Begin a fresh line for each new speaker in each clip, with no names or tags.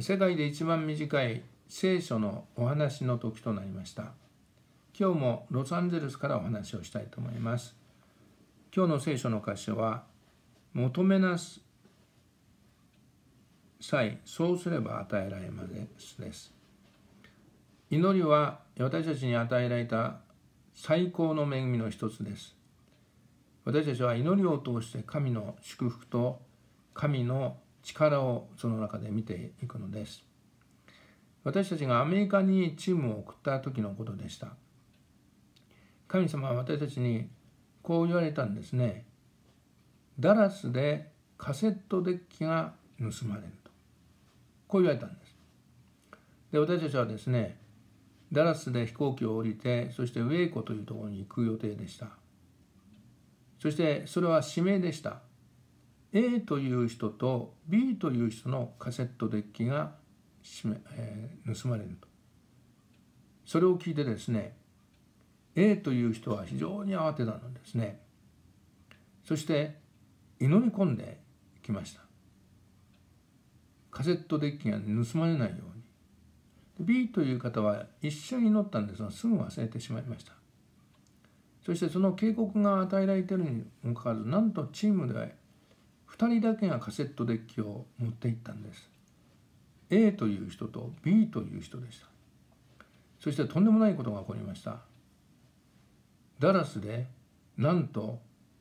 世界で一番短い聖書のお話の時となりました今日もロサンゼルスからお話をしたいと思います今日の聖書の箇所は求めなす際そうすれば与えられますです祈りは私たちに与えられた最高の恵みの一つです私たちは祈りを通して神の祝福と神の力をその中で見ていくのです私たちがアメリカにチームを送った時のことでした神様は私たちにこう言われたんですねダラスでカセットデッキが盗まれるとこう言われたんですで私たちはですねダラスで飛行機を降りてそしてウェイコというところに行く予定でしたそしてそれは指名でした A という人と B という人のカセットデッキが、えー、盗まれるとそれを聞いてですね A という人は非常に慌てたのですねそして祈り込んできましたカセットデッキが盗まれないように B という方は一緒に祈ったんですがすぐ忘れてしまいましたそしてその警告が与えられているにもかかわらずなんとチームで2人だけがカセットデッキを持っていったんです A という人と B という人でしたそしてとんでもないことが起こりましたダラスでなんと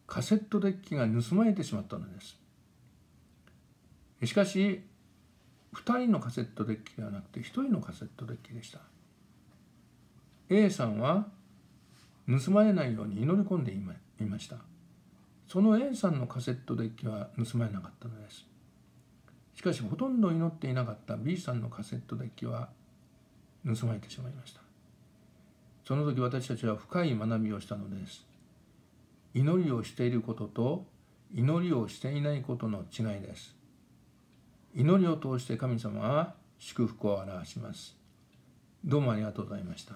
カセットデッキが盗まれてしまったのですしかし2人のカセットデッキではなくて1人のカセットデッキでした A さんは盗まれないように祈り込んでいましたその A さんのカセットデッキは盗まれなかったのですしかしほとんど祈っていなかった B さんのカセットデッキは盗まれてしまいましたその時私たちは深い学びをしたのです祈りをしていることと祈りをしていないことの違いです祈りを通して神様は祝福を表しますどうもありがとうございました